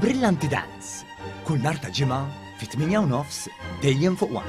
Brillanti Dance. Kull narta ġima ġimgħa fit-8 nofs dejjem fuq wan.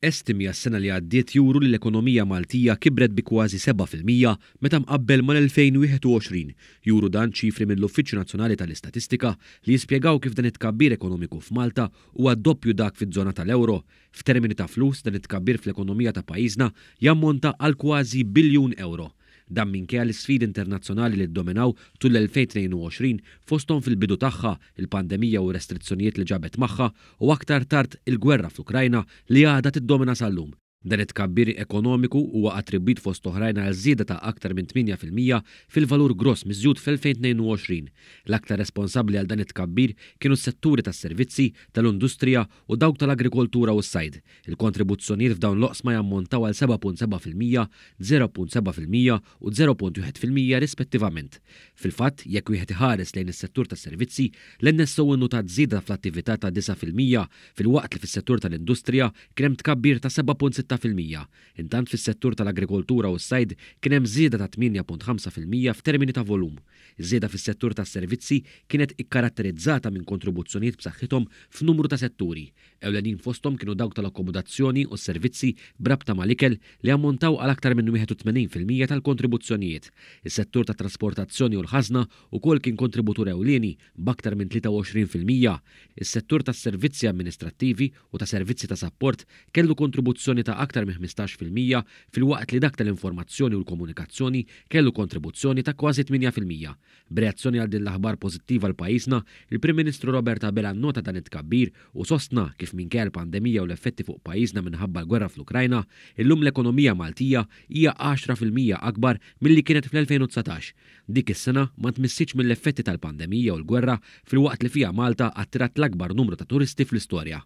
Estimi għas-sena li għaddiet juru li l-ekonomija Maltija kibret bi kważi 7% meta mqabbel mal-2021. Juru dan ċifri mill-Uffiċċju Nazzjonali tal-Istatistika li jispjegaw kif dan it-kabbir ekonomiku f'Malta huwa doppju dak fiż-żona tal-euro. F'termini ta' flus dan it-kabbir fl-ekonomija ta' pajjiżna jammonta għal kważi biljun euro dan minkejja l-sfidi internazzjonali li ddominaw tul l-2022 fostom fil-bidu tagħha il-pandemija u restrizzjonijiet li ġabet magħha u aktar tard il-gwerra fl-Ukrajna li għadha tiddomina sal-lum. Dan it kabbir ekonomiku huwa attribwit fost oħrajna għal żieda ta' aktar minn 8% fil-valur gross miżjud fil-2022. L-aktar responsabbli għal dan it-kabbir kienu s-setturi tas-servizzi, tal-industrija u dawk tal-agrikoltura u s-sajd. Il-kontribuzzjonijiet f'dawn l-oqsma jammontaw għal 7.7%, 0.7% u 0.1% rispettivament. Fil-fatt, jekk wieħed iħares lejn is-settur tas-servizzi, l-NSO innu ta' żieda fl-attività ta' 9% fil-waqt li fis-settur tal-industrija krem tkabbir ta' 7.6 6%. Intant fis-settur tal-agrikoltura u s-sajd kien hemm żieda ta' 8.5% f'termini ta' volum. Żieda fis-settur tas-servizzi kienet ikkaratterizzata minn kontribuzzjonijiet b'saħħithom f'numru ta' setturi. Ewlenin fosthom kienu dawk tal-akkomodazzjoni u s-servizzi brabta mal-ikel li ammontaw għal aktar minn 81% tal-kontribuzzjonijiet. Is-settur ta' trasportazzjoni u l-ħażna ukoll kien kontributur ewlieni b'aktar minn 23%. Is-settur tas-servizzi amministrattivi u ta' servizzi ta' sapport kellu kontribuzzjoni ta' aktar minn 15% fil-waqt li dak tal-informazzjoni u l-komunikazzjoni kellu kontribuzzjoni ta' kważi 8%. B'reazzjoni għal din l-aħbar pożittiva l pajjiżna il-Prim Ministru Roberta Bela nota dan it-kabbir u sostna kif minn kell pandemija u l-effetti fuq pajjiżna minħabba l-gwerra fl-Ukrajna, illum l-ekonomija Maltija hija 10% akbar milli kienet fl-2019. Dik is-sena ma tmissitx mill-effetti tal-pandemija u l-gwerra fil-waqt li fija Malta attirat l-akbar numru ta' turisti fl-istorja.